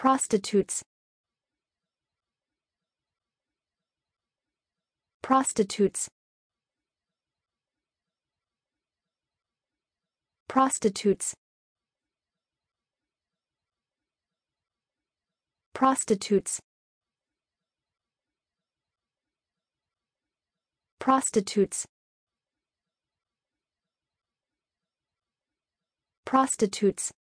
prostitutes prostitutes prostitutes prostitutes prostitutes prostitutes